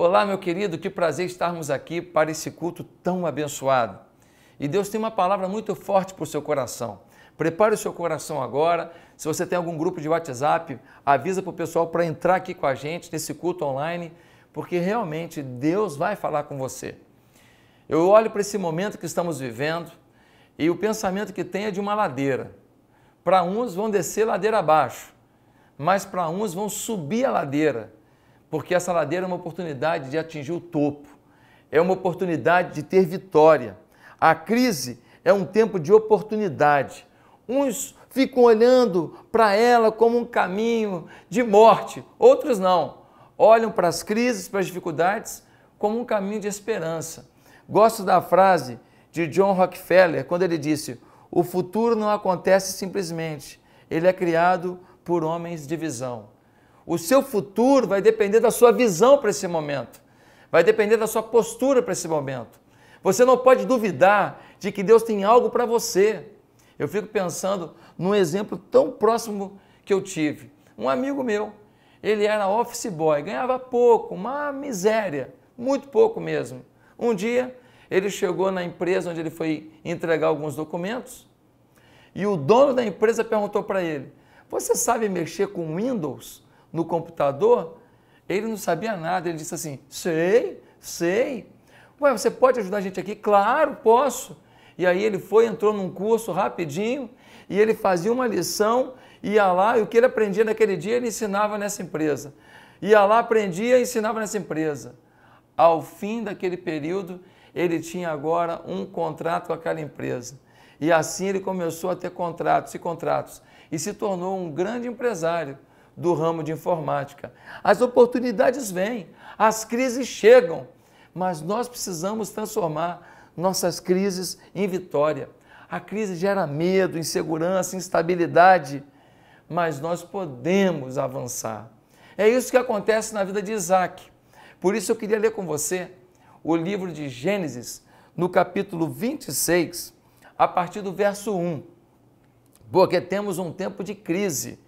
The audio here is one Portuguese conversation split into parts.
Olá, meu querido, que prazer estarmos aqui para esse culto tão abençoado. E Deus tem uma palavra muito forte para o seu coração. Prepare o seu coração agora. Se você tem algum grupo de WhatsApp, avisa para o pessoal para entrar aqui com a gente nesse culto online, porque realmente Deus vai falar com você. Eu olho para esse momento que estamos vivendo e o pensamento que tem é de uma ladeira. Para uns vão descer ladeira abaixo, mas para uns vão subir a ladeira porque essa ladeira é uma oportunidade de atingir o topo, é uma oportunidade de ter vitória. A crise é um tempo de oportunidade. Uns ficam olhando para ela como um caminho de morte, outros não. Olham para as crises, para as dificuldades, como um caminho de esperança. Gosto da frase de John Rockefeller quando ele disse: O futuro não acontece simplesmente, ele é criado por homens de visão. O seu futuro vai depender da sua visão para esse momento, vai depender da sua postura para esse momento. Você não pode duvidar de que Deus tem algo para você. Eu fico pensando num exemplo tão próximo que eu tive. Um amigo meu, ele era office boy, ganhava pouco, uma miséria, muito pouco mesmo. Um dia, ele chegou na empresa onde ele foi entregar alguns documentos e o dono da empresa perguntou para ele: Você sabe mexer com Windows? no computador, ele não sabia nada. Ele disse assim: sei, sei. Ué, você pode ajudar a gente aqui? Claro, posso. E aí ele foi, entrou num curso rapidinho e ele fazia uma lição, ia lá e o que ele aprendia naquele dia ele ensinava nessa empresa. Ia lá, aprendia e ensinava nessa empresa. Ao fim daquele período, ele tinha agora um contrato com aquela empresa. E assim ele começou a ter contratos e contratos e se tornou um grande empresário do ramo de informática. As oportunidades vêm, as crises chegam, mas nós precisamos transformar nossas crises em vitória. A crise gera medo, insegurança, instabilidade, mas nós podemos avançar. É isso que acontece na vida de Isaac. Por isso eu queria ler com você o livro de Gênesis, no capítulo 26, a partir do verso 1. Porque temos um tempo de crise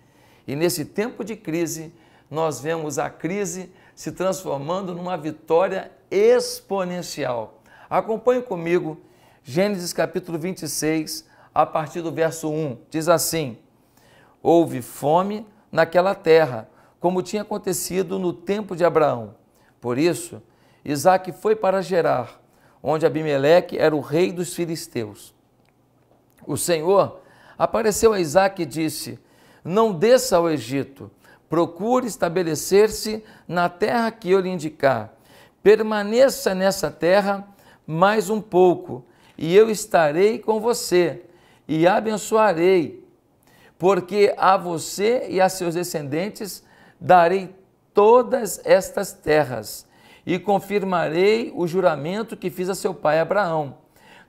e nesse tempo de crise, nós vemos a crise se transformando numa vitória exponencial. Acompanhe comigo Gênesis capítulo 26, a partir do verso 1. Diz assim: Houve fome naquela terra, como tinha acontecido no tempo de Abraão. Por isso, Isaac foi para Gerar, onde Abimeleque era o rei dos filisteus. O Senhor apareceu a Isaac e disse: não desça ao Egito, procure estabelecer-se na terra que eu lhe indicar. Permaneça nessa terra mais um pouco, e eu estarei com você e abençoarei, porque a você e a seus descendentes darei todas estas terras e confirmarei o juramento que fiz a seu pai Abraão.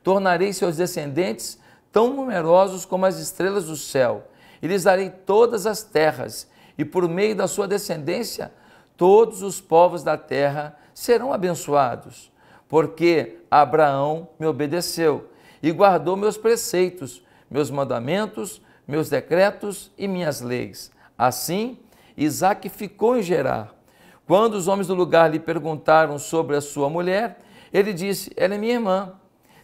Tornarei seus descendentes tão numerosos como as estrelas do céu e lhes darei todas as terras, e por meio da sua descendência, todos os povos da terra serão abençoados, porque Abraão me obedeceu e guardou meus preceitos, meus mandamentos, meus decretos e minhas leis. Assim, Isaac ficou em Gerar. Quando os homens do lugar lhe perguntaram sobre a sua mulher, ele disse: Ela é minha irmã.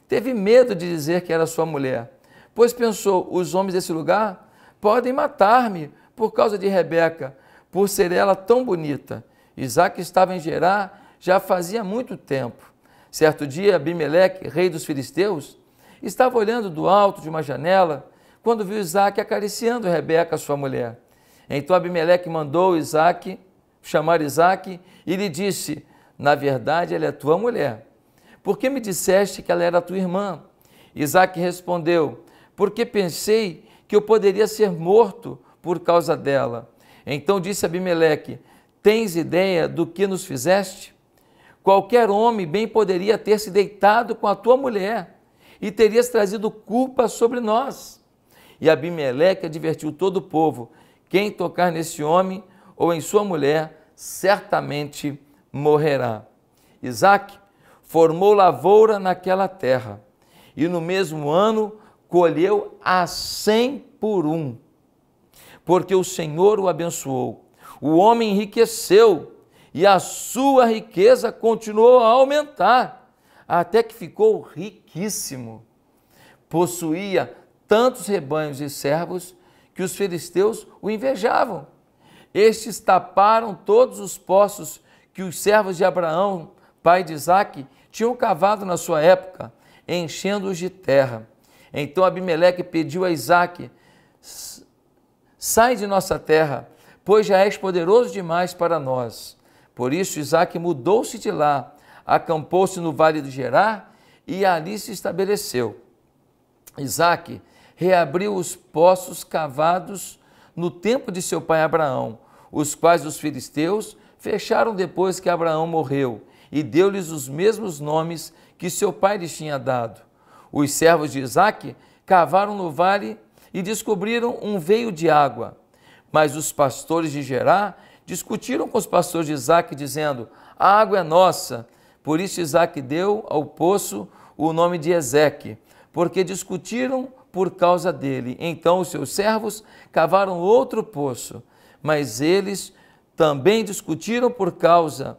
Teve medo de dizer que era sua mulher, pois pensou: os homens desse lugar Podem matar-me por causa de Rebeca, por ser ela tão bonita. Isaac estava em Gerá já fazia muito tempo. Certo dia, Abimeleque, rei dos filisteus, estava olhando do alto de uma janela quando viu Isaac acariciando Rebeca, sua mulher. Então Abimeleque mandou Isaac chamar Isaac e lhe disse: Na verdade, ela é tua mulher. Por que me disseste que ela era tua irmã? Isaac respondeu: Porque pensei que eu poderia ser morto por causa dela. Então disse Abimeleque: Tens ideia do que nos fizeste? Qualquer homem bem poderia ter se deitado com a tua mulher e terias trazido culpa sobre nós. E Abimeleque advertiu todo o povo: quem tocar nesse homem ou em sua mulher certamente morrerá. Isaac formou lavoura naquela terra e no mesmo ano colheu a cem por um, porque o Senhor o abençoou. O homem enriqueceu e a sua riqueza continuou a aumentar, até que ficou riquíssimo. Possuía tantos rebanhos e servos que os filisteus o invejavam. Estes taparam todos os poços que os servos de Abraão, pai de Isaque, tinham cavado na sua época, enchendo-os de terra. Então Abimeleque pediu a Isaac: Sai de nossa terra, pois já és poderoso demais para nós. Por isso Isaac mudou-se de lá, acampou-se no vale de Gerar e ali se estabeleceu. Isaac reabriu os poços cavados no tempo de seu pai Abraão, os quais os filisteus fecharam depois que Abraão morreu, e deu-lhes os mesmos nomes que seu pai lhes tinha dado os servos de Isaac cavaram no vale e descobriram um veio de água. Mas os pastores de Gerá discutiram com os pastores de Isaac, dizendo: A água é nossa. Por isso Isaac deu ao poço o nome de Ezeque, porque discutiram por causa dele. Então os seus servos cavaram outro poço, mas eles também discutiram por causa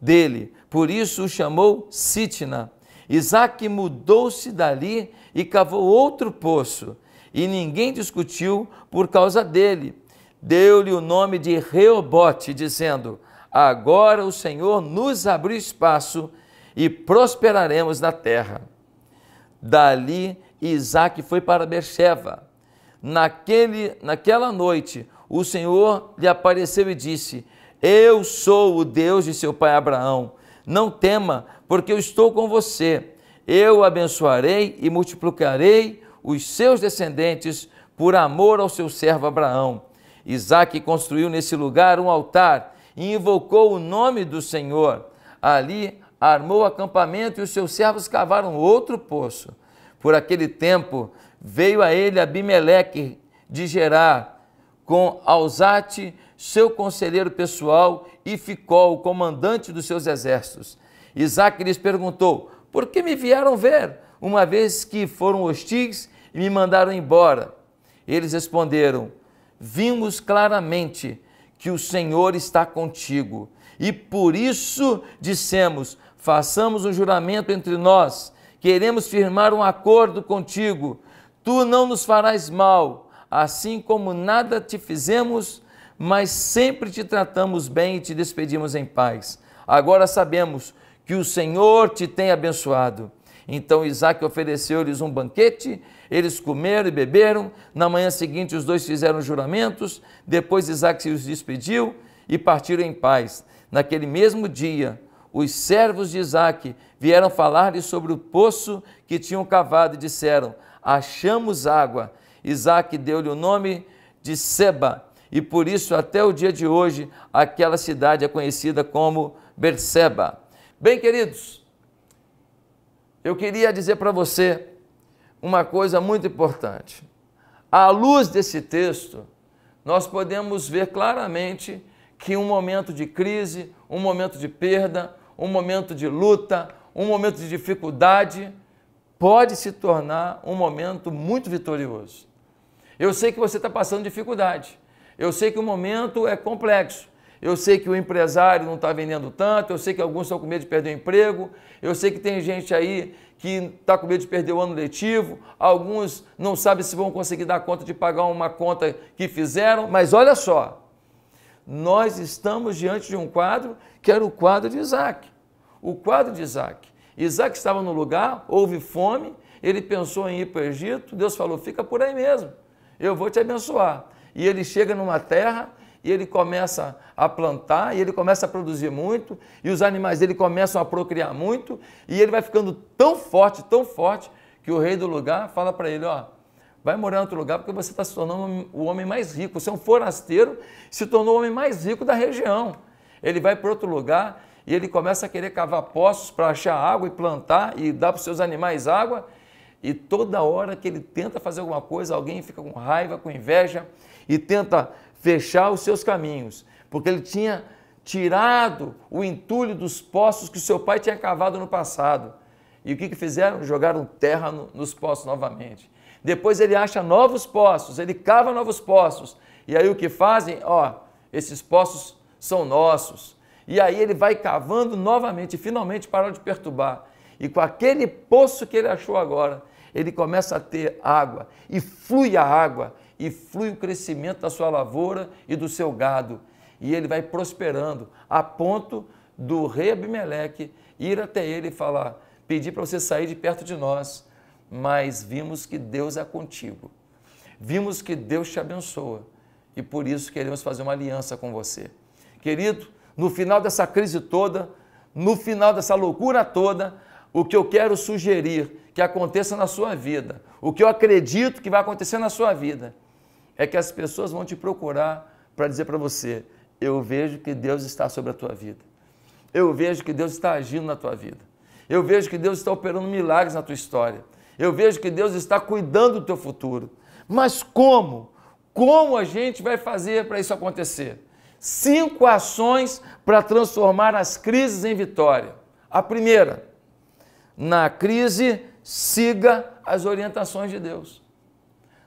dele. Por isso o chamou Sitna Isaac mudou-se dali e cavou outro poço, e ninguém discutiu por causa dele. Deu-lhe o nome de Reobote, dizendo: Agora o Senhor nos abriu espaço e prosperaremos na terra. Dali Isaac foi para Beersheba. Naquele, naquela noite, o Senhor lhe apareceu e disse: Eu sou o Deus de seu pai Abraão. Não tema, porque eu estou com você. Eu abençoarei e multiplicarei os seus descendentes por amor ao seu servo Abraão. Isaac construiu nesse lugar um altar e invocou o nome do Senhor. Ali armou o acampamento e os seus servos cavaram outro poço. Por aquele tempo veio a ele Abimeleque de Gerar com Alzate, seu conselheiro pessoal, e ficou o comandante dos seus exércitos. Isaac lhes perguntou: Por que me vieram ver, uma vez que foram hostis e me mandaram embora? Eles responderam: Vimos claramente que o Senhor está contigo e por isso dissemos: Façamos um juramento entre nós, queremos firmar um acordo contigo. Tu não nos farás mal, assim como nada te fizemos, mas sempre te tratamos bem e te despedimos em paz. Agora sabemos que o Senhor te tem abençoado. Então Isaac ofereceu-lhes um banquete, eles comeram e beberam. Na manhã seguinte, os dois fizeram juramentos. Depois Isaac se os despediu e partiram em paz. Naquele mesmo dia, os servos de Isaac vieram falar-lhe sobre o poço que tinham cavado e disseram: Achamos água. Isaac deu-lhe o nome de Seba, e por isso até o dia de hoje aquela cidade é conhecida como Berseba. Bem, queridos, eu queria dizer para você uma coisa muito importante. À luz desse texto, nós podemos ver claramente que um momento de crise, um momento de perda, um momento de luta, um momento de dificuldade pode se tornar um momento muito vitorioso. Eu sei que você está passando dificuldade, eu sei que o momento é complexo, eu sei que o empresário não está vendendo tanto, eu sei que alguns estão com medo de perder o emprego, eu sei que tem gente aí que está com medo de perder o ano letivo, alguns não sabem se vão conseguir dar conta de pagar uma conta que fizeram, mas olha só, nós estamos diante de um quadro que era o quadro de Isaac. O quadro de Isaac. Isaac estava no lugar, houve fome, ele pensou em ir para o Egito, Deus falou: fica por aí mesmo, eu vou te abençoar. E ele chega numa terra e ele começa a plantar, e ele começa a produzir muito, e os animais dele começam a procriar muito, e ele vai ficando tão forte, tão forte, que o rei do lugar fala para ele, ó, vai morar em outro lugar porque você está se tornando o homem mais rico, você é um forasteiro, se tornou o homem mais rico da região. Ele vai para outro lugar e ele começa a querer cavar poços para achar água e plantar e dar para os seus animais água, e toda hora que ele tenta fazer alguma coisa, alguém fica com raiva, com inveja e tenta fechar os seus caminhos, porque ele tinha tirado o entulho dos poços que seu pai tinha cavado no passado. E o que, que fizeram? Jogaram terra no, nos poços novamente. Depois ele acha novos poços, ele cava novos poços. E aí o que fazem? Ó, esses poços são nossos. E aí ele vai cavando novamente, e finalmente parou de perturbar. E com aquele poço que ele achou agora, ele começa a ter água e flui a água e flui o crescimento da sua lavoura e do seu gado. E ele vai prosperando, a ponto do rei Abimeleque ir até ele e falar: Pedi para você sair de perto de nós, mas vimos que Deus é contigo. Vimos que Deus te abençoa e por isso queremos fazer uma aliança com você. Querido, no final dessa crise toda, no final dessa loucura toda, o que eu quero sugerir que aconteça na sua vida, o que eu acredito que vai acontecer na sua vida, é que as pessoas vão te procurar para dizer para você: eu vejo que Deus está sobre a tua vida. Eu vejo que Deus está agindo na tua vida. Eu vejo que Deus está operando milagres na tua história. Eu vejo que Deus está cuidando do teu futuro. Mas como? Como a gente vai fazer para isso acontecer? Cinco ações para transformar as crises em vitória. A primeira, na crise, siga as orientações de Deus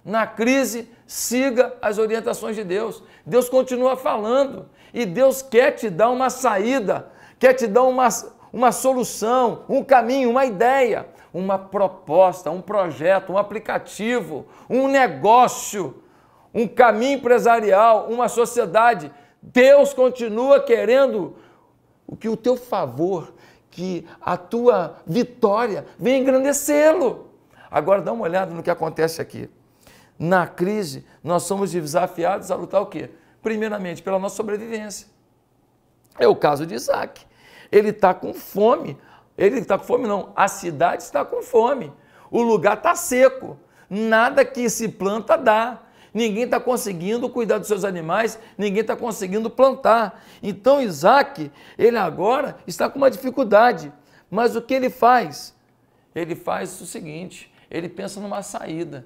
na crise, siga as orientações de Deus. Deus continua falando e Deus quer te dar uma saída, quer te dar uma, uma solução, um caminho, uma ideia, uma proposta, um projeto, um aplicativo, um negócio, um caminho empresarial, uma sociedade. Deus continua querendo o que o teu favor, que a tua vitória venha engrandecê-lo. Agora dá uma olhada no que acontece aqui na crise, nós somos desafiados a lutar o quê? Primeiramente, pela nossa sobrevivência. É o caso de Isaac. Ele está com fome. Ele está com fome, não. A cidade está com fome. O lugar está seco. Nada que se planta dá. Ninguém está conseguindo cuidar dos seus animais, ninguém está conseguindo plantar. Então Isaac, ele agora está com uma dificuldade. Mas o que ele faz? Ele faz o seguinte: ele pensa numa saída.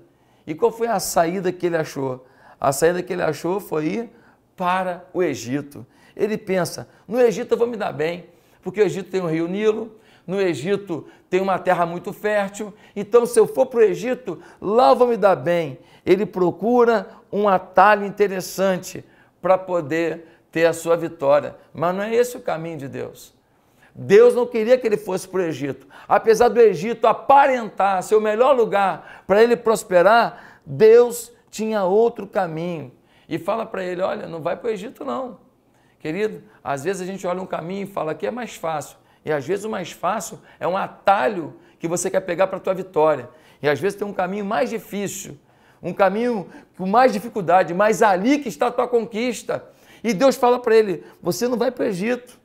E qual foi a saída que ele achou? A saída que ele achou foi ir para o Egito. Ele pensa: no Egito eu vou me dar bem, porque o Egito tem o rio Nilo, no Egito tem uma terra muito fértil, então se eu for para o Egito, lá eu vou me dar bem. Ele procura um atalho interessante para poder ter a sua vitória, mas não é esse o caminho de Deus. Deus não queria que ele fosse para o Egito. Apesar do Egito aparentar ser o melhor lugar para ele prosperar, Deus tinha outro caminho. E fala para ele: olha, não vai para o Egito, não. Querido, às vezes a gente olha um caminho e fala que é mais fácil. E às vezes o mais fácil é um atalho que você quer pegar para a tua vitória. E às vezes tem um caminho mais difícil, um caminho com mais dificuldade, mas ali que está a tua conquista. E Deus fala para ele: você não vai para o Egito.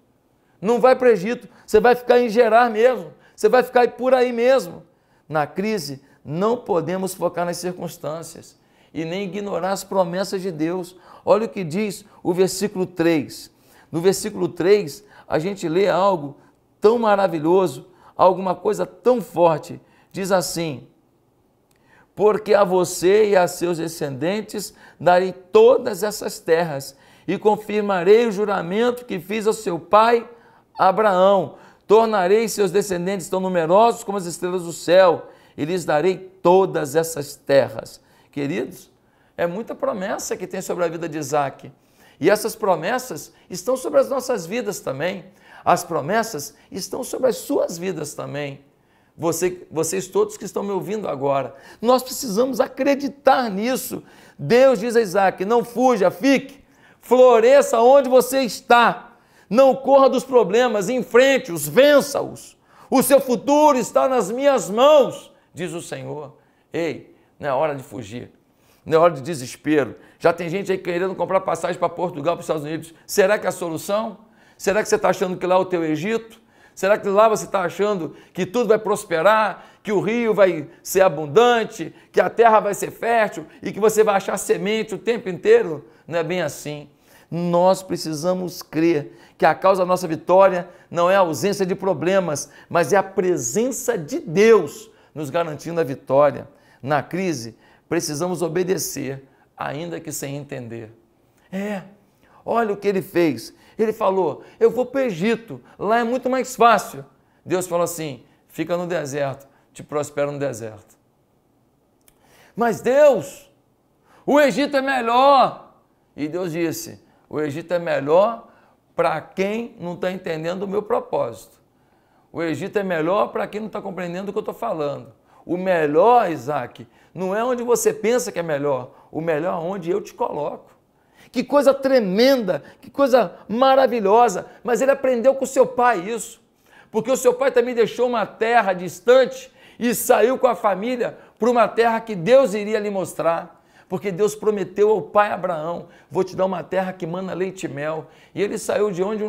Não vai para o Egito, você vai ficar em Gerar mesmo, você vai ficar por aí mesmo. Na crise, não podemos focar nas circunstâncias e nem ignorar as promessas de Deus. Olha o que diz o versículo 3. No versículo 3, a gente lê algo tão maravilhoso, alguma coisa tão forte. Diz assim: Porque a você e a seus descendentes darei todas essas terras, e confirmarei o juramento que fiz ao seu pai Abraão: Tornarei seus descendentes tão numerosos como as estrelas do céu, e lhes darei todas essas terras. Queridos, é muita promessa que tem sobre a vida de Isaac. E essas promessas estão sobre as nossas vidas também. As promessas estão sobre as suas vidas também. Você, vocês todos que estão me ouvindo agora, nós precisamos acreditar nisso. Deus diz a Isaac: não fuja, fique, floresça onde você está. Não corra dos problemas, enfrente-os, vença-os. O seu futuro está nas minhas mãos, diz o Senhor. Ei, não é hora de fugir, não é hora de desespero. Já tem gente aí querendo comprar passagem para Portugal, para os Estados Unidos. Será que é a solução? Será que você está achando que lá é o teu Egito? Será que lá você está achando que tudo vai prosperar, que o rio vai ser abundante, que a terra vai ser fértil e que você vai achar semente o tempo inteiro? Não é bem assim. Nós precisamos crer que a causa da nossa vitória não é a ausência de problemas, mas é a presença de Deus nos garantindo a vitória. Na crise, precisamos obedecer, ainda que sem entender. É, olha o que ele fez. Ele falou: Eu vou para o Egito, lá é muito mais fácil. Deus falou assim: Fica no deserto, te prospero no deserto. Mas Deus, o Egito é melhor. E Deus disse: O Egito é melhor para quem não está entendendo o meu propósito. O Egito é melhor para quem não está compreendendo o que eu estou falando. O melhor, Isaac, não é onde você pensa que é melhor, o melhor é onde eu te coloco. Que coisa tremenda, que coisa maravilhosa. Mas ele aprendeu com seu pai isso, porque o seu pai também deixou uma terra distante e saiu com a família para uma terra que Deus iria lhe mostrar porque Deus prometeu ao pai Abraão: vou te dar uma terra que mana leite e mel. E ele saiu de onde,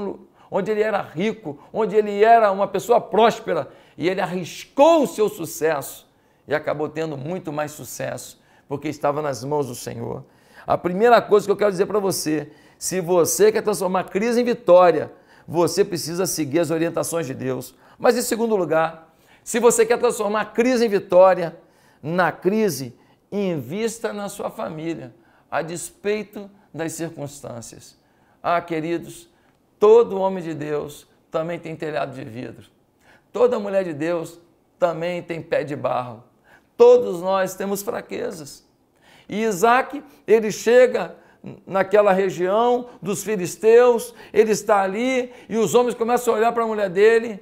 onde ele era rico, onde ele era uma pessoa próspera, e ele arriscou o seu sucesso e acabou tendo muito mais sucesso, porque estava nas mãos do Senhor. A primeira coisa que eu quero dizer para você: se você quer transformar crise em vitória, você precisa seguir as orientações de Deus. Mas em segundo lugar, se você quer transformar crise em vitória, na crise invista na sua família, a despeito das circunstâncias. Ah, queridos, todo homem de Deus também tem telhado de vidro. Toda mulher de Deus também tem pé de barro. Todos nós temos fraquezas. E Isaac, ele chega naquela região dos filisteus, ele está ali e os homens começam a olhar para a mulher dele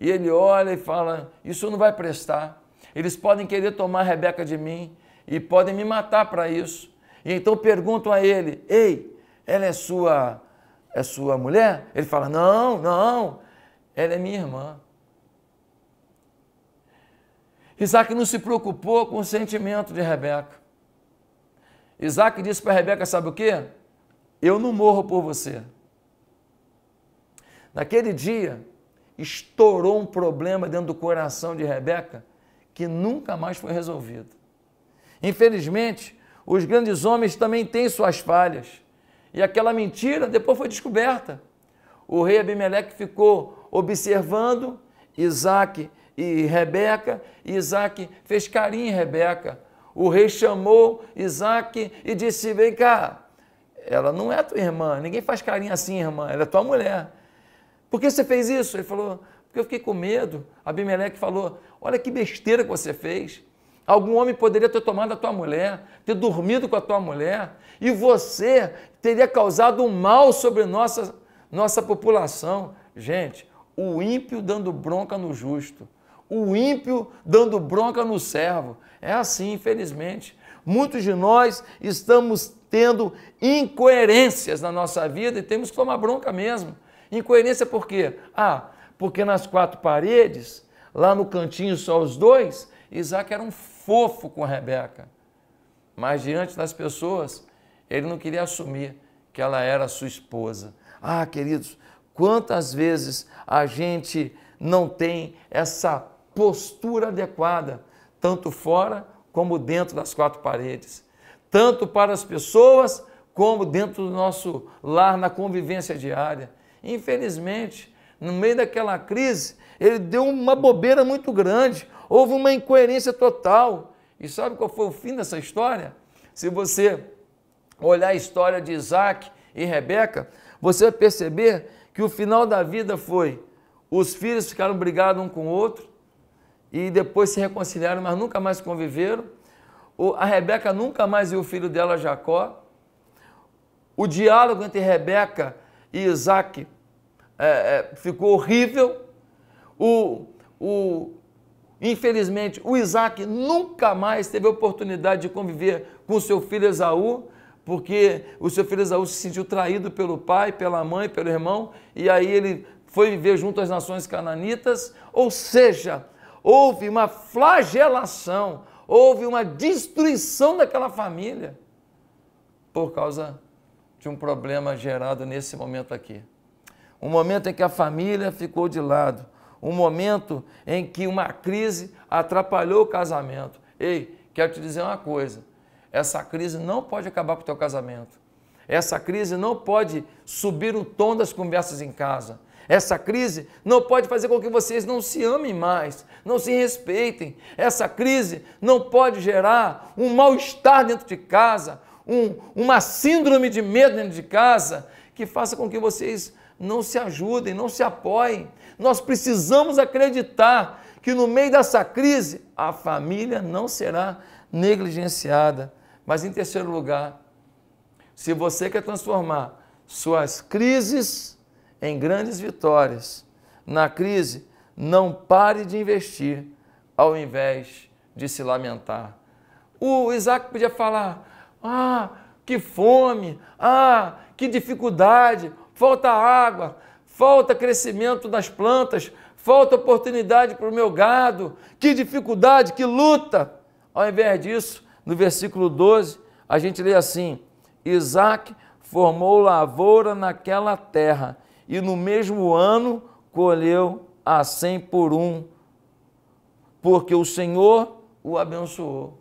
e ele olha e fala: Isso não vai prestar. Eles podem querer tomar Rebeca de mim e podem me matar para isso. E então perguntam a ele: Ei, ela é sua, é sua mulher? Ele fala: Não, não, ela é minha irmã. Isaac não se preocupou com o sentimento de Rebeca. Isaac disse para Rebeca: Sabe o que? Eu não morro por você. Naquele dia, estourou um problema dentro do coração de Rebeca que nunca mais foi resolvido. Infelizmente, os grandes homens também têm suas falhas. E aquela mentira depois foi descoberta. O rei Abimeleque ficou observando Isaac e Rebeca, e Isaac fez carinho em Rebeca. O rei chamou Isaac e disse: Vem cá, ela não é tua irmã, ninguém faz carinho assim, irmã, ela é tua mulher. Por que você fez isso? Ele falou: porque eu fiquei com medo. Abimeleque falou: Olha que besteira que você fez. Algum homem poderia ter tomado a tua mulher, ter dormido com a tua mulher, e você teria causado um mal sobre nossa, nossa população. Gente, o ímpio dando bronca no justo, o ímpio dando bronca no servo. É assim, infelizmente. Muitos de nós estamos tendo incoerências na nossa vida e temos que tomar bronca mesmo. Incoerência por quê? Ah, porque nas quatro paredes, lá no cantinho só os dois, Isaac era um fofo com Rebeca. Mas diante das pessoas, ele não queria assumir que ela era sua esposa. Ah, queridos, quantas vezes a gente não tem essa postura adequada, tanto fora como dentro das quatro paredes, tanto para as pessoas como dentro do nosso lar, na convivência diária. Infelizmente, no meio daquela crise, ele deu uma bobeira muito grande, houve uma incoerência total. E sabe qual foi o fim dessa história? Se você olhar a história de Isaac e Rebeca, você vai perceber que o final da vida foi os filhos ficaram brigados um com o outro e depois se reconciliaram, mas nunca mais conviveram. A Rebeca nunca mais viu o filho dela, Jacó. O diálogo entre Rebeca e Isaac é, é, ficou horrível. O, o, infelizmente, o Isaac nunca mais teve oportunidade de conviver com seu filho Esaú, porque o seu filho Esaú se sentiu traído pelo pai, pela mãe, pelo irmão, e aí ele foi viver junto às nações cananitas. Ou seja, houve uma flagelação, houve uma destruição daquela família por causa de um problema gerado nesse momento aqui um momento em que a família ficou de lado, um momento em que uma crise atrapalhou o casamento. Ei, quero te dizer uma coisa: essa crise não pode acabar com o teu casamento. Essa crise não pode subir o tom das conversas em casa. Essa crise não pode fazer com que vocês não se amem mais, não se respeitem. Essa crise não pode gerar um mal-estar dentro de casa, um, uma síndrome de medo dentro de casa que faça com que vocês não se ajudem, não se apoiem. Nós precisamos acreditar que no meio dessa crise a família não será negligenciada. Mas em terceiro lugar, se você quer transformar suas crises em grandes vitórias, na crise, não pare de investir ao invés de se lamentar. O Isaac podia falar: ah, que fome, ah, que dificuldade, falta água, falta crescimento das plantas, falta oportunidade para o meu gado, que dificuldade, que luta. Ao invés disso, no versículo 12, a gente lê assim: Isaac formou lavoura naquela terra e no mesmo ano colheu a cem por um, porque o Senhor o abençoou.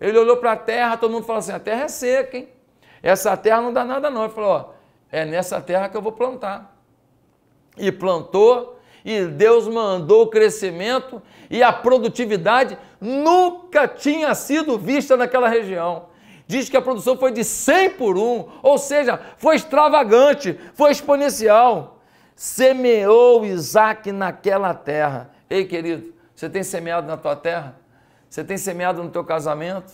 Ele olhou para a terra, todo mundo falou assim: a terra é seca, hein? Essa terra não dá nada, não. Ele falou: ó, é nessa terra que eu vou plantar. E plantou, e Deus mandou o crescimento, e a produtividade nunca tinha sido vista naquela região. Diz que a produção foi de 100 por 1, ou seja, foi extravagante, foi exponencial. Semeou Isaac naquela terra. Ei, querido, você tem semeado na tua terra? Você tem semeado no teu casamento?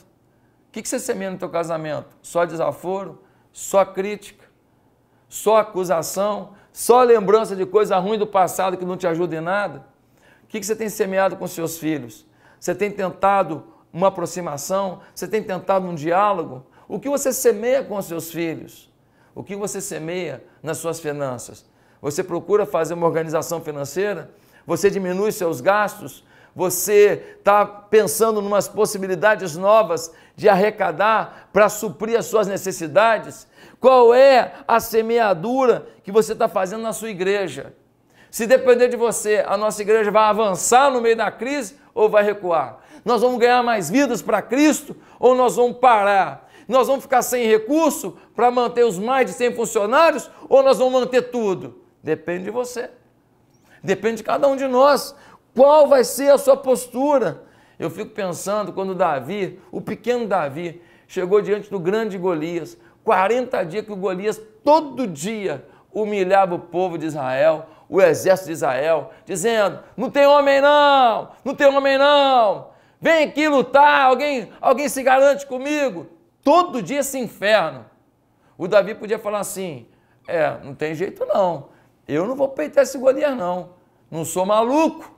O que você semeia no teu casamento? Só desaforo? Só crítica? só acusação, só lembrança de coisa ruim do passado que não te ajuda em nada? O que você tem semeado com seus filhos? Você tem tentado uma aproximação? Você tem tentado um diálogo? O que você semeia com seus filhos? O que você semeia nas suas finanças? Você procura fazer uma organização financeira? Você diminui seus gastos? Você está pensando em umas possibilidades novas de arrecadar para suprir as suas necessidades? Qual é a semeadura que você está fazendo na sua igreja? Se depender de você, a nossa igreja vai avançar no meio da crise ou vai recuar? Nós vamos ganhar mais vidas para Cristo ou nós vamos parar? Nós vamos ficar sem recurso para manter os mais de 100 funcionários ou nós vamos manter tudo? Depende de você. Depende de cada um de nós. Qual vai ser a sua postura? Eu fico pensando quando Davi, o pequeno Davi, chegou diante do grande Golias. 40 dias que o Golias todo dia humilhava o povo de Israel, o exército de Israel, dizendo: Não tem homem não, não tem homem não, vem aqui lutar, alguém, alguém se garante comigo. Todo dia esse inferno. O Davi podia falar assim: É, não tem jeito não, eu não vou peitar esse Golias não, não sou maluco.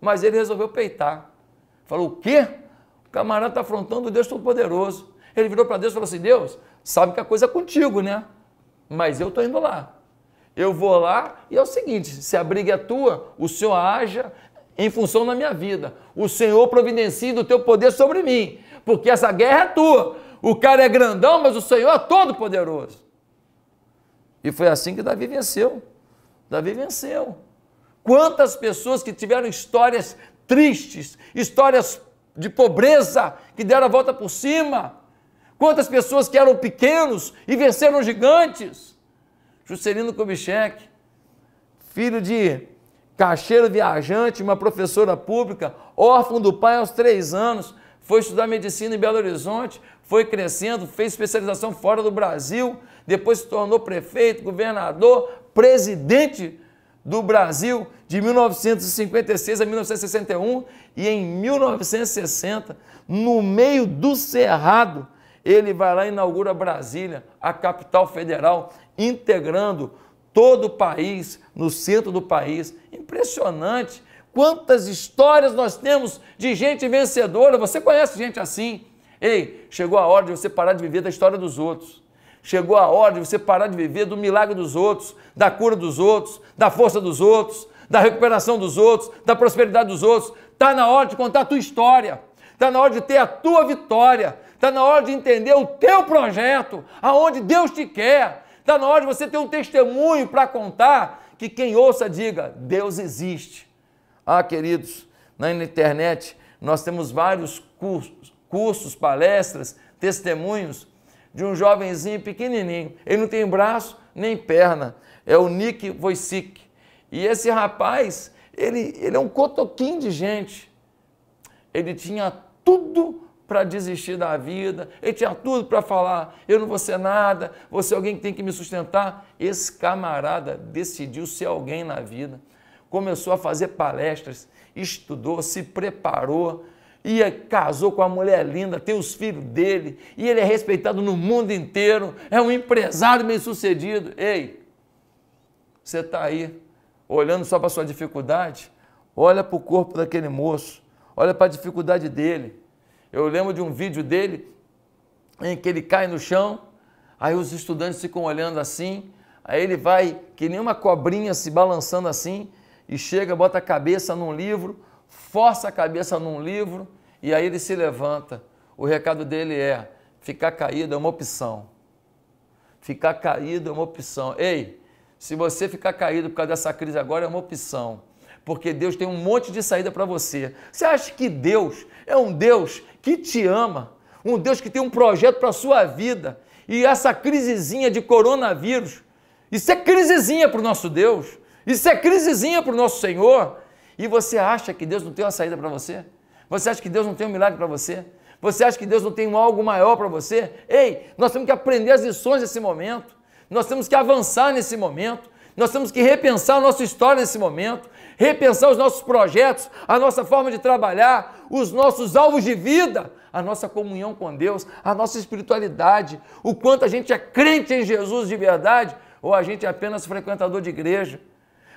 Mas ele resolveu peitar. Falou: O quê? O camarada está afrontando o Deus Todo-Poderoso. Ele virou para Deus e falou assim: Deus, sabe que a coisa é contigo, né? Mas eu tô indo lá. Eu vou lá e é o seguinte: se a briga é tua, o Senhor haja em função da minha vida. O Senhor providencie do teu poder sobre mim, porque essa guerra é tua. O cara é grandão, mas o Senhor é todo poderoso. E foi assim que Davi venceu. Davi venceu. Quantas pessoas que tiveram histórias tristes, histórias de pobreza, que deram a volta por cima, Quantas pessoas que eram pequenos e venceram gigantes? Juscelino Kubitschek, filho de caixeiro viajante, uma professora pública, órfão do pai aos três anos, foi estudar medicina em Belo Horizonte, foi crescendo, fez especialização fora do Brasil, depois se tornou prefeito, governador, presidente do Brasil de 1956 a 1961 e em 1960, no meio do cerrado, ele vai lá e inaugura Brasília, a capital federal, integrando todo o país, no centro do país. Impressionante quantas histórias nós temos de gente vencedora. Você conhece gente assim? Ei, chegou a hora de você parar de viver da história dos outros. Chegou a hora de você parar de viver do milagre dos outros, da cura dos outros, da força dos outros, da recuperação dos outros, da prosperidade dos outros. Está na hora de contar a tua história. Está na hora de ter a tua vitória. Está na hora de entender o teu projeto, aonde Deus te quer. Está na hora de você ter um testemunho para contar que quem ouça diga: Deus existe. Ah, queridos, na internet nós temos vários cursos, cursos palestras, testemunhos de um jovenzinho pequenininho. Ele não tem braço nem perna. É o Nick Wojcik. E esse rapaz, ele, ele é um cotoquinho de gente. Ele tinha tudo para desistir da vida, ele tinha tudo para falar, eu não vou ser nada, você é alguém que tem que me sustentar. Esse camarada decidiu ser alguém na vida, começou a fazer palestras, estudou, se preparou, e casou com a mulher linda, tem os filhos dele, e ele é respeitado no mundo inteiro, é um empresário bem sucedido. Ei, você está aí olhando só para sua dificuldade? Olha para o corpo daquele moço, olha para a dificuldade dele eu lembro de um vídeo dele em que ele cai no chão, aí os estudantes ficam olhando assim, aí ele vai que nem uma cobrinha se balançando assim e chega, bota a cabeça num livro, força a cabeça num livro e aí ele se levanta. O recado dele é: ficar caído é uma opção. Ficar caído é uma opção. Ei, se você ficar caído por causa dessa crise agora, é uma opção. Porque Deus tem um monte de saída para você. Você acha que Deus é um Deus que te ama, um Deus que tem um projeto para a sua vida. E essa crisezinha de coronavírus, isso é crisezinha para o nosso Deus, isso é crisezinha para o nosso Senhor. E você acha que Deus não tem uma saída para você? Você acha que Deus não tem um milagre para você? Você acha que Deus não tem algo maior para você? Ei, nós temos que aprender as lições desse momento, nós temos que avançar nesse momento, nós temos que repensar a nossa história nesse momento, repensar os nossos projetos, a nossa forma de trabalhar, os nossos alvos de vida, a nossa comunhão com Deus, a nossa espiritualidade, o quanto a gente é crente em Jesus de verdade ou a gente é apenas frequentador de igreja.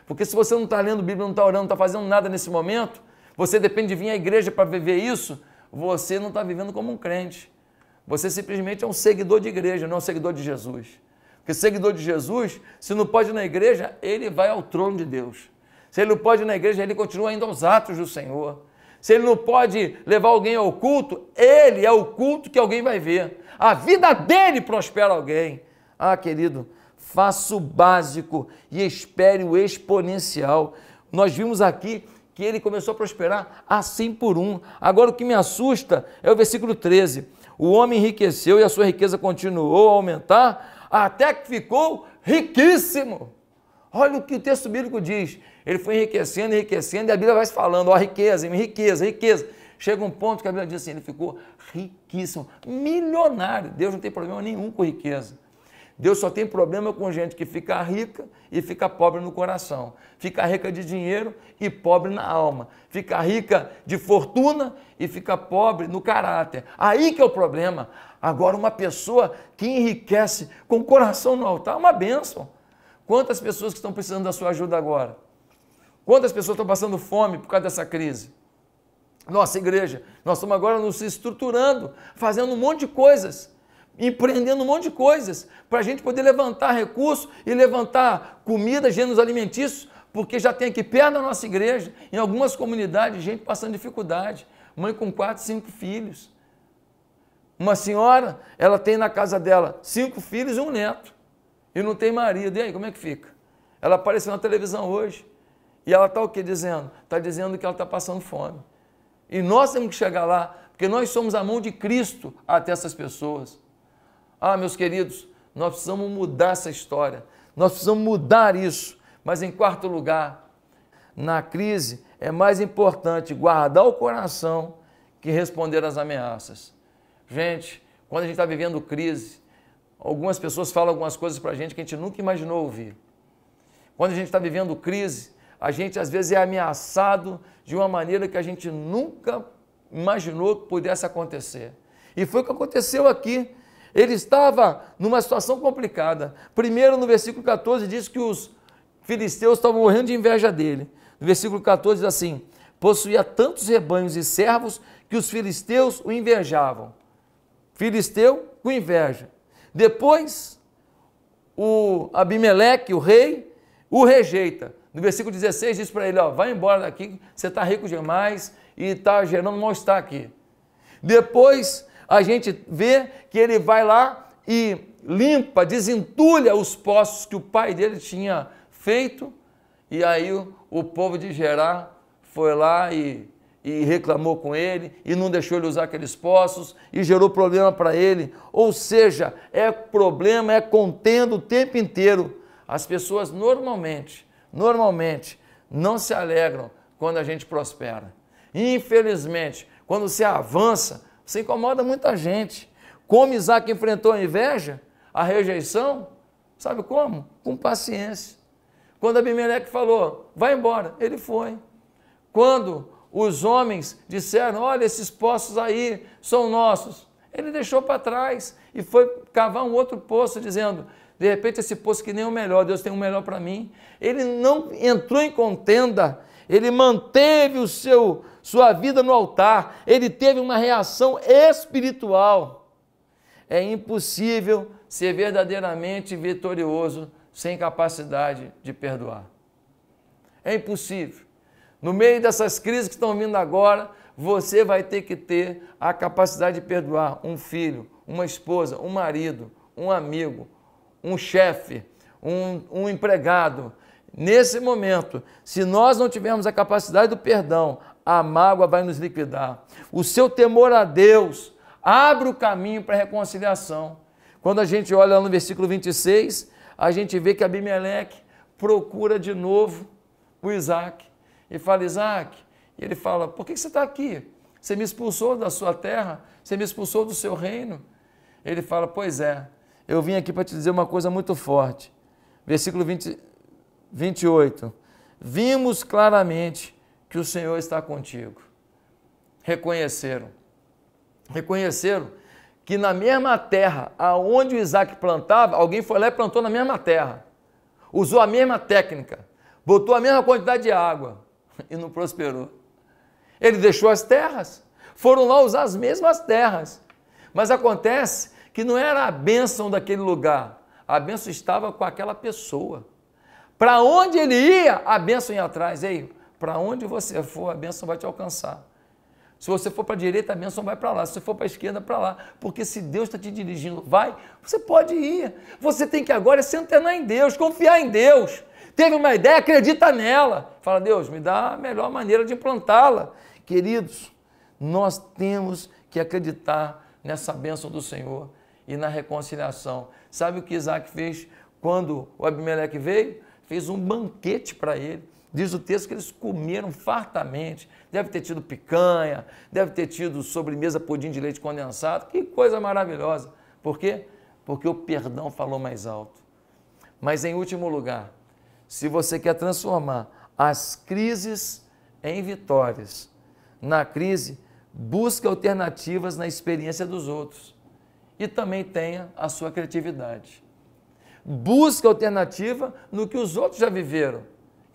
Porque se você não está lendo Bíblia, não está orando, não está fazendo nada nesse momento, você depende de vir à igreja para viver isso, você não está vivendo como um crente. Você simplesmente é um seguidor de igreja, não é um seguidor de Jesus. Porque seguidor de Jesus, se não pode ir na igreja, ele vai ao trono de Deus. Se ele não pode ir na igreja, ele continua indo aos atos do Senhor. Se ele não pode levar alguém ao culto, ele é o culto que alguém vai ver. A vida dele prospera alguém. Ah, querido, faça o básico e espere o exponencial. Nós vimos aqui que ele começou a prosperar assim por um. Agora o que me assusta é o versículo 13. O homem enriqueceu e a sua riqueza continuou a aumentar até que ficou riquíssimo. Olha o que o texto bíblico diz: ele foi enriquecendo, enriquecendo, e a Bíblia vai falando, ó, riqueza, riqueza, riqueza. Chega um ponto que a Bíblia diz assim, ele ficou riquíssimo, milionário. Deus não tem problema nenhum com riqueza. Deus só tem problema com gente que fica rica e fica pobre no coração. Fica rica de dinheiro e pobre na alma. Fica rica de fortuna e fica pobre no caráter. Aí que é o problema. Agora, uma pessoa que enriquece com o coração no altar é uma bênção. Quantas pessoas que estão precisando da sua ajuda agora? Quantas pessoas estão passando fome por causa dessa crise? Nossa igreja, nós estamos agora nos estruturando, fazendo um monte de coisas, empreendendo um monte de coisas, para a gente poder levantar recursos e levantar comida, gêneros alimentícios, porque já tem aqui perto da nossa igreja, em algumas comunidades, gente passando dificuldade. Mãe com quatro, cinco filhos. Uma senhora, ela tem na casa dela cinco filhos e um neto. E não tem marido. E aí, como é que fica? Ela apareceu na televisão hoje. E ela está o que dizendo? Está dizendo que ela está passando fome. E nós temos que chegar lá, porque nós somos a mão de Cristo até essas pessoas. Ah, meus queridos, nós precisamos mudar essa história, nós precisamos mudar isso. Mas em quarto lugar, na crise é mais importante guardar o coração que responder às ameaças. Gente, quando a gente está vivendo crise, algumas pessoas falam algumas coisas para a gente que a gente nunca imaginou ouvir. Quando a gente está vivendo crise, a gente às vezes é ameaçado de uma maneira que a gente nunca imaginou que pudesse acontecer. E foi o que aconteceu aqui. Ele estava numa situação complicada. Primeiro, no versículo 14, diz que os filisteus estavam morrendo de inveja dele. No versículo 14 diz assim: possuía tantos rebanhos e servos que os filisteus o invejavam. Filisteu com inveja. Depois, o Abimeleque, o rei, o rejeita. No versículo 16 diz para ele, ó, vai embora daqui, você está rico demais e está gerando mal-estar aqui. Depois a gente vê que ele vai lá e limpa, desentulha os poços que o pai dele tinha feito, e aí o, o povo de Gerá foi lá e, e reclamou com ele, e não deixou ele usar aqueles poços, e gerou problema para ele. Ou seja, é problema, é contendo o tempo inteiro. As pessoas normalmente normalmente não se alegram quando a gente prospera. Infelizmente, quando você avança, você incomoda muita gente. Como Isaac enfrentou a inveja, a rejeição, sabe como? Com paciência. Quando Abimeleque falou, vai embora, ele foi. Quando os homens disseram, olha, esses poços aí são nossos, ele deixou para trás e foi cavar um outro poço, dizendo: de repente, esse poço que nem o melhor, Deus tem o um melhor para mim. Ele não entrou em contenda, ele manteve o seu sua vida no altar, ele teve uma reação espiritual. É impossível ser verdadeiramente vitorioso sem capacidade de perdoar. É impossível. No meio dessas crises que estão vindo agora, você vai ter que ter a capacidade de perdoar um filho, uma esposa, um marido, um amigo, um chefe, um, um empregado. Nesse momento, se nós não tivermos a capacidade do perdão, a mágoa vai nos liquidar. O seu temor a Deus abre o caminho para a reconciliação. Quando a gente olha lá no versículo 26, a gente vê que Abimeleque procura de novo o Isaac e fala: Isaac, e ele fala: Por que você está aqui? Você me expulsou da sua terra, você me expulsou do seu reino. Ele fala: Pois é, eu vim aqui para te dizer uma coisa muito forte. Versículo 20, 28. Vimos claramente que o Senhor está contigo. Reconheceram. Reconheceram que na mesma terra aonde o Isaac plantava, alguém foi lá e plantou na mesma terra. Usou a mesma técnica, botou a mesma quantidade de água e não prosperou. Ele deixou as terras, foram lá usar as mesmas terras. Mas acontece que não era a bênção daquele lugar, a bênção estava com aquela pessoa. Para onde ele ia, a bênção ia atrás. Ei, para onde você for, a bênção vai te alcançar. Se você for para a direita, a bênção vai para lá. Se você for para a esquerda, para lá. Porque se Deus está te dirigindo, vai, você pode ir. Você tem que agora se antenar em Deus, confiar em Deus. Teve uma ideia, acredita nela. Fala, Deus, me dá a melhor maneira de implantá-la. Queridos, nós temos que acreditar nessa bênção do Senhor e na reconciliação. Sabe o que Isaac fez quando o Abimeleque veio? Fez um banquete para ele. Diz o texto que eles comeram fartamente. Deve ter tido picanha, deve ter tido sobremesa pudim de leite condensado. Que coisa maravilhosa. Por quê? Porque o perdão falou mais alto. Mas em último lugar, se você quer transformar as crises em vitórias, na crise, busca alternativas na experiência dos outros e também tenha a sua criatividade. Busca alternativa no que os outros já viveram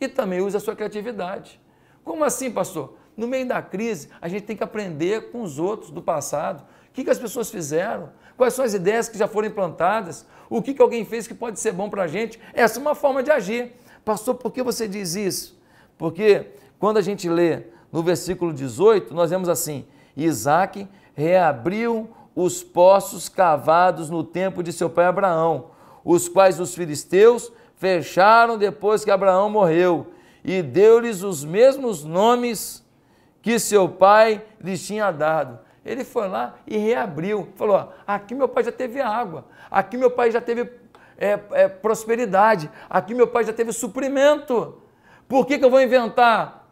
e também use a sua criatividade. Como assim, pastor? No meio da crise, a gente tem que aprender com os outros do passado. O que, que as pessoas fizeram? Quais são as ideias que já foram implantadas? O que, que alguém fez que pode ser bom para a gente? Essa é uma forma de agir. Pastor, por que você diz isso? Porque quando a gente lê no versículo 18, nós vemos assim: Isaac reabriu os poços cavados no tempo de seu pai Abraão, os quais os filisteus fecharam depois que Abraão morreu, e deu-lhes os mesmos nomes que seu pai lhes tinha dado. Ele foi lá e reabriu, falou: aqui meu pai já teve água, aqui meu pai já teve é, é, prosperidade, aqui meu pai já teve suprimento. Por que, que eu vou inventar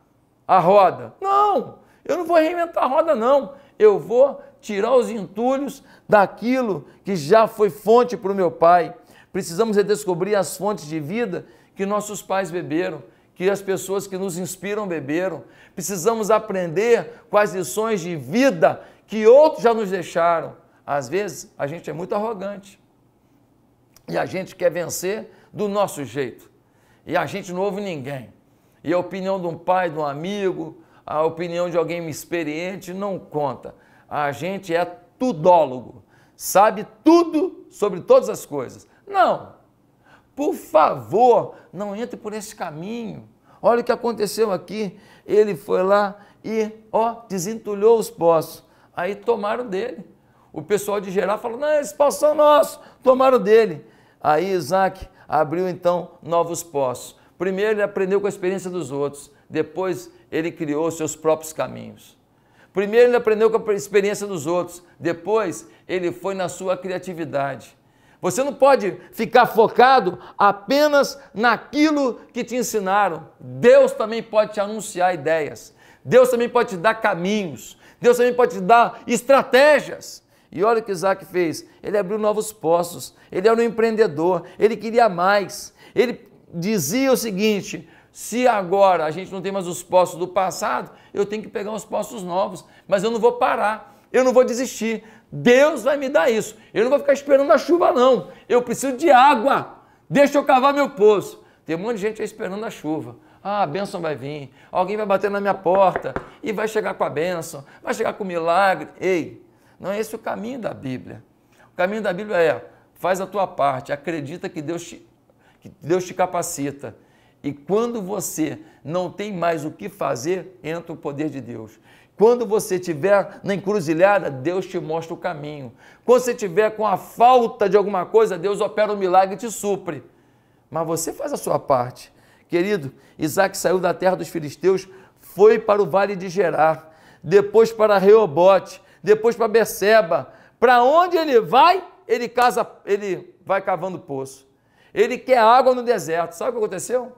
a roda? Não, eu não vou reinventar a roda, não. Eu vou tirar os entulhos daquilo que já foi fonte para o meu pai. Precisamos redescobrir as fontes de vida que nossos pais beberam, que as pessoas que nos inspiram beberam. Precisamos aprender quais lições de vida que outros já nos deixaram. Às vezes, a gente é muito arrogante e a gente quer vencer do nosso jeito e a gente não ouve ninguém. E a opinião de um pai, de um amigo, a opinião de alguém experiente não conta a gente é tudólogo, sabe tudo sobre todas as coisas. Não. Por favor, não entre por esse caminho. Olha o que aconteceu aqui. Ele foi lá e, ó, desentulhou os poços. Aí tomaram dele. O pessoal de geral falou: não, esses poços são é nossos. Tomaram dele. Aí Isaac abriu então novos poços. Primeiro ele aprendeu com a experiência dos outros, depois ele criou seus próprios caminhos. Primeiro ele aprendeu com a experiência dos outros, depois ele foi na sua criatividade. Você não pode ficar focado apenas naquilo que te ensinaram. Deus também pode te anunciar ideias. Deus também pode te dar caminhos. Deus também pode te dar estratégias. E olha o que Isaac fez. Ele abriu novos postos. Ele era um empreendedor. Ele queria mais. Ele dizia o seguinte: se agora a gente não tem mais os postos do passado, eu tenho que pegar os postos novos, mas eu não vou parar, eu não vou desistir. Deus vai me dar isso. Eu não vou ficar esperando a chuva, não. Eu preciso de água. Deixa eu cavar meu poço. Tem um monte de gente aí esperando a chuva. Ah, a bênção vai vir. Alguém vai bater na minha porta e vai chegar com a bênção, vai chegar com o milagre. Ei, não é esse o caminho da Bíblia. O caminho da Bíblia é: faz a tua parte, acredita que Deus te, que Deus te capacita. E quando você não tem mais o que fazer, entra o poder de Deus. Quando você estiver na encruzilhada, Deus te mostra o caminho. Quando você estiver com a falta de alguma coisa, Deus opera um milagre e te supre. Mas você faz a sua parte. Querido, Isaac saiu da terra dos filisteus, foi para o vale de Gerar, depois para Reobote, depois para Beceba. Para onde ele vai, ele casa, ele vai cavando poço. Ele quer água no deserto. Sabe o que aconteceu?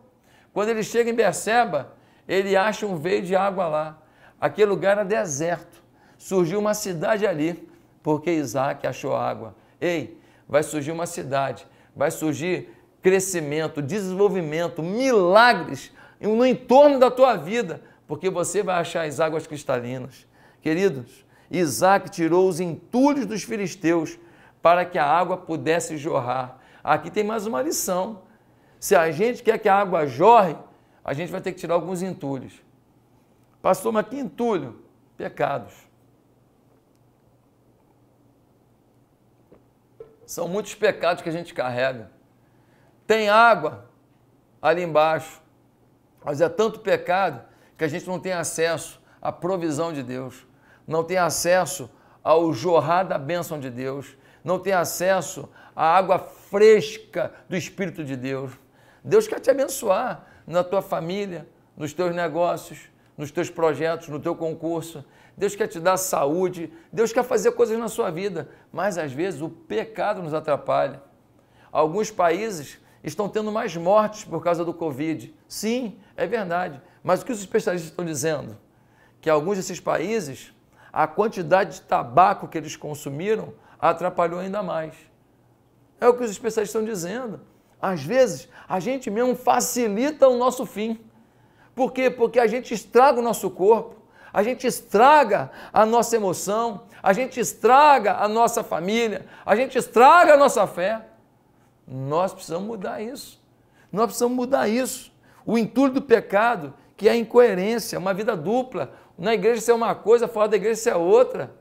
Quando ele chega em Berseba, ele acha um veio de água lá. Aquele lugar era deserto. Surgiu uma cidade ali, porque Isaac achou água. Ei, vai surgir uma cidade, vai surgir crescimento, desenvolvimento, milagres no entorno da tua vida, porque você vai achar as águas cristalinas. Queridos, Isaac tirou os entulhos dos filisteus para que a água pudesse jorrar. Aqui tem mais uma lição. Se a gente quer que a água jorre, a gente vai ter que tirar alguns entulhos. Pastor, mas que entulho? Pecados. São muitos pecados que a gente carrega. Tem água ali embaixo, mas é tanto pecado que a gente não tem acesso à provisão de Deus, não tem acesso ao jorrar da bênção de Deus, não tem acesso à água fresca do Espírito de Deus. Deus quer te abençoar na tua família, nos teus negócios, nos teus projetos, no teu concurso. Deus quer te dar saúde, Deus quer fazer coisas na sua vida, mas às vezes o pecado nos atrapalha. Alguns países estão tendo mais mortes por causa do Covid. Sim, é verdade. Mas o que os especialistas estão dizendo? Que alguns desses países, a quantidade de tabaco que eles consumiram atrapalhou ainda mais. É o que os especialistas estão dizendo. Às vezes, a gente mesmo facilita o nosso fim. Por quê? Porque a gente estraga o nosso corpo, a gente estraga a nossa emoção, a gente estraga a nossa família, a gente estraga a nossa fé. Nós precisamos mudar isso. Nós precisamos mudar isso. O entulho do pecado, que é a incoerência, uma vida dupla. Na igreja isso é uma coisa, fora da igreja isso é outra.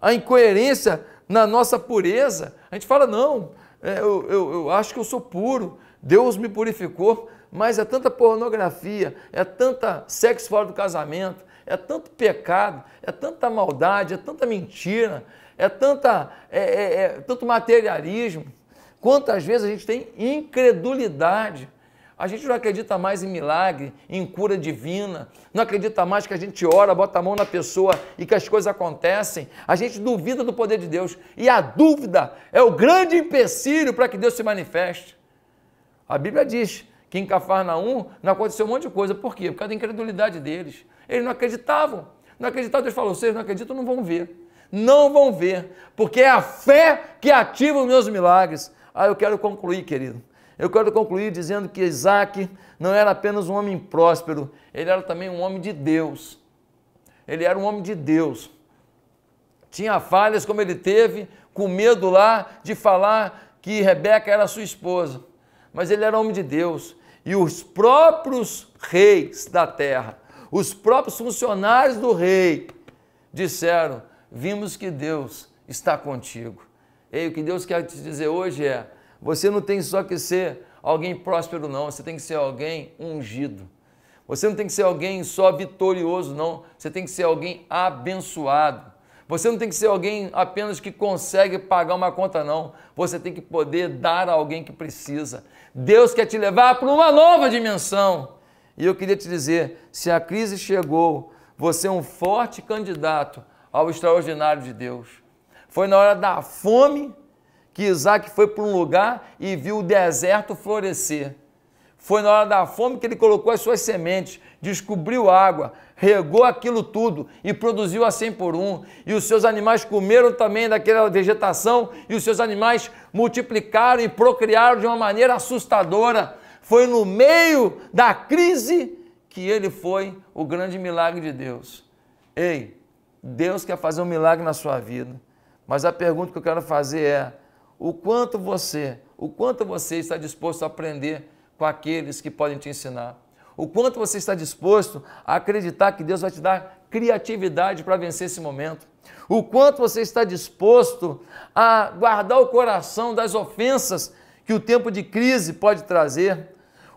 A incoerência na nossa pureza. A gente fala, não, é, eu, eu, eu acho que eu sou puro, Deus me purificou, mas é tanta pornografia, é tanta sexo fora do casamento, é tanto pecado, é tanta maldade, é tanta mentira, é, tanta, é, é, é tanto materialismo. Quantas vezes a gente tem incredulidade a gente não acredita mais em milagre, em cura divina, não acredita mais que a gente ora, bota a mão na pessoa e que as coisas acontecem. A gente duvida do poder de Deus. E a dúvida é o grande empecilho para que Deus se manifeste. A Bíblia diz que em Cafarnaum não aconteceu um monte de coisa. Por quê? Por causa da incredulidade deles. Eles não acreditavam. Não acreditavam, Deus falou, vocês não acreditam, não vão ver. Não vão ver, porque é a fé que ativa os meus milagres. Ah, eu quero concluir, querido. Eu quero concluir dizendo que Isaac não era apenas um homem próspero, ele era também um homem de Deus. Ele era um homem de Deus. Tinha falhas como ele teve, com medo lá de falar que Rebeca era sua esposa. Mas ele era homem de Deus. E os próprios reis da terra, os próprios funcionários do rei, disseram: Vimos que Deus está contigo. E o que Deus quer te dizer hoje é: você não tem só que ser alguém próspero, não. Você tem que ser alguém ungido. Você não tem que ser alguém só vitorioso, não. Você tem que ser alguém abençoado. Você não tem que ser alguém apenas que consegue pagar uma conta, não. Você tem que poder dar a alguém que precisa. Deus quer te levar para uma nova dimensão. E eu queria te dizer: se a crise chegou, você é um forte candidato ao extraordinário de Deus. Foi na hora da fome que Isaac foi para um lugar e viu o deserto florescer. Foi na hora da fome que ele colocou as suas sementes, descobriu água, regou aquilo tudo e produziu a 100 por um. E os seus animais comeram também daquela vegetação e os seus animais multiplicaram e procriaram de uma maneira assustadora. Foi no meio da crise que ele foi o grande milagre de Deus. Ei, Deus quer fazer um milagre na sua vida, mas a pergunta que eu quero fazer é: o quanto você, o quanto você está disposto a aprender com aqueles que podem te ensinar. O quanto você está disposto a acreditar que Deus vai te dar criatividade para vencer esse momento. O quanto você está disposto a guardar o coração das ofensas que o tempo de crise pode trazer.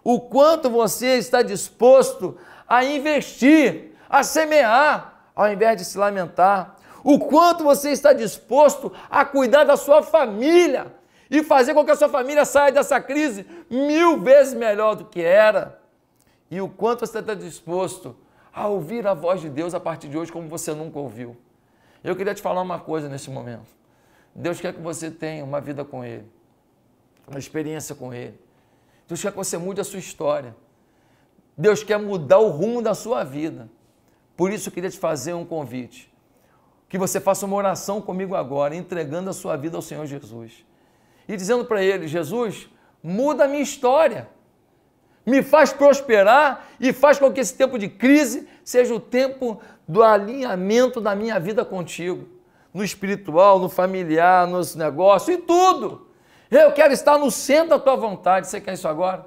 O quanto você está disposto a investir, a semear, ao invés de se lamentar o quanto você está disposto a cuidar da sua família e fazer com que a sua família saia dessa crise mil vezes melhor do que era, e o quanto você está disposto a ouvir a voz de Deus a partir de hoje como você nunca ouviu. Eu queria te falar uma coisa nesse momento. Deus quer que você tenha uma vida com Ele, uma experiência com Ele. Deus quer que você mude a sua história. Deus quer mudar o rumo da sua vida. Por isso eu queria te fazer um convite que você faça uma oração comigo agora, entregando a sua vida ao Senhor Jesus e dizendo para ele: Jesus, muda a minha história, me faz prosperar e faz com que esse tempo de crise seja o tempo do alinhamento da minha vida contigo, no espiritual, no familiar, nos negócios, em tudo. Eu quero estar no centro da tua vontade. Você quer isso agora?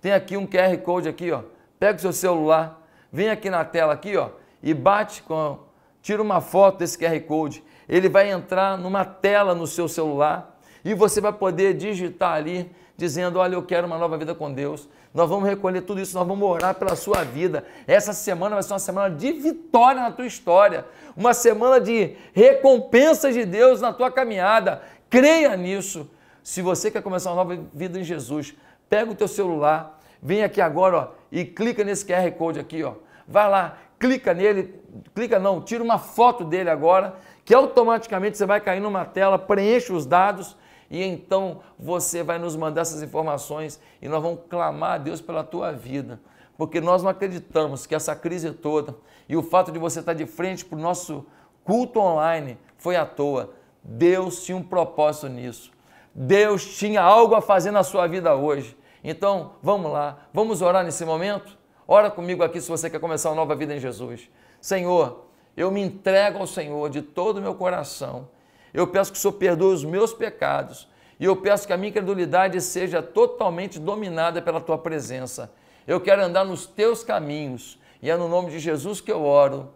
Tem aqui um QR Code aqui, ó. Pega o seu celular, vem aqui na tela aqui, ó, e bate com tira uma foto desse QR Code, ele vai entrar numa tela no seu celular e você vai poder digitar ali, dizendo: Olha, eu quero uma nova vida com Deus. Nós vamos recolher tudo isso, nós vamos orar pela sua vida. Essa semana vai ser uma semana de vitória na tua história, uma semana de recompensas de Deus na tua caminhada. Creia nisso. Se você quer começar uma nova vida em Jesus, pega o teu celular, vem aqui agora ó, e clica nesse QR Code aqui, ó. Vai lá, clica nele, clica não, tira uma foto dele agora, que automaticamente você vai cair numa tela, preenche os dados e então você vai nos mandar essas informações e nós vamos clamar a Deus pela tua vida. Porque nós não acreditamos que essa crise toda e o fato de você estar de frente para o nosso culto online foi à toa. Deus tinha um propósito nisso. Deus tinha algo a fazer na sua vida hoje. Então, vamos lá, vamos orar nesse momento? Ora comigo aqui se você quer começar uma nova vida em Jesus. Senhor, eu me entrego ao Senhor de todo o meu coração. Eu peço que o Senhor perdoe os meus pecados e eu peço que a minha incredulidade seja totalmente dominada pela tua presença. Eu quero andar nos teus caminhos e é no nome de Jesus que eu oro.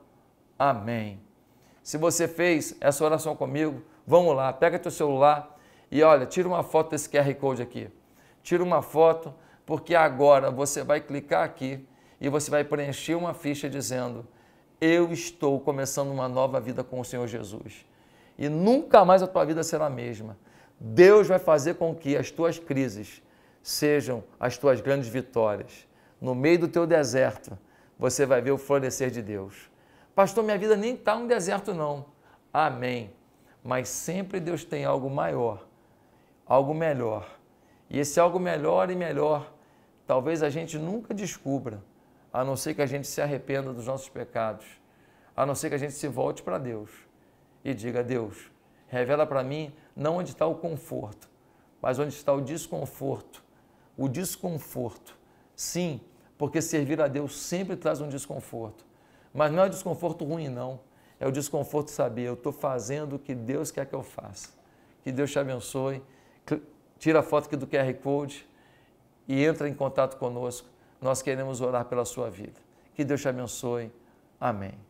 Amém. Se você fez essa oração comigo, vamos lá, pega teu celular e olha, tira uma foto desse QR Code aqui. Tira uma foto, porque agora você vai clicar aqui e você vai preencher uma ficha dizendo: Eu estou começando uma nova vida com o Senhor Jesus. E nunca mais a tua vida será a mesma. Deus vai fazer com que as tuas crises sejam as tuas grandes vitórias. No meio do teu deserto, você vai ver o florescer de Deus. Pastor, minha vida nem está um deserto, não. Amém. Mas sempre Deus tem algo maior, algo melhor. E esse algo melhor e melhor, talvez a gente nunca descubra a não ser que a gente se arrependa dos nossos pecados, a não ser que a gente se volte para Deus e diga: Deus, revela para mim não onde está o conforto, mas onde está o desconforto. O desconforto. Sim, porque servir a Deus sempre traz um desconforto. Mas não é desconforto ruim, não. É o desconforto saber: eu estou fazendo o que Deus quer que eu faça. Que Deus te abençoe. Tira a foto aqui do QR Code e entra em contato conosco nós queremos orar pela sua vida. Que Deus te abençoe. Amém.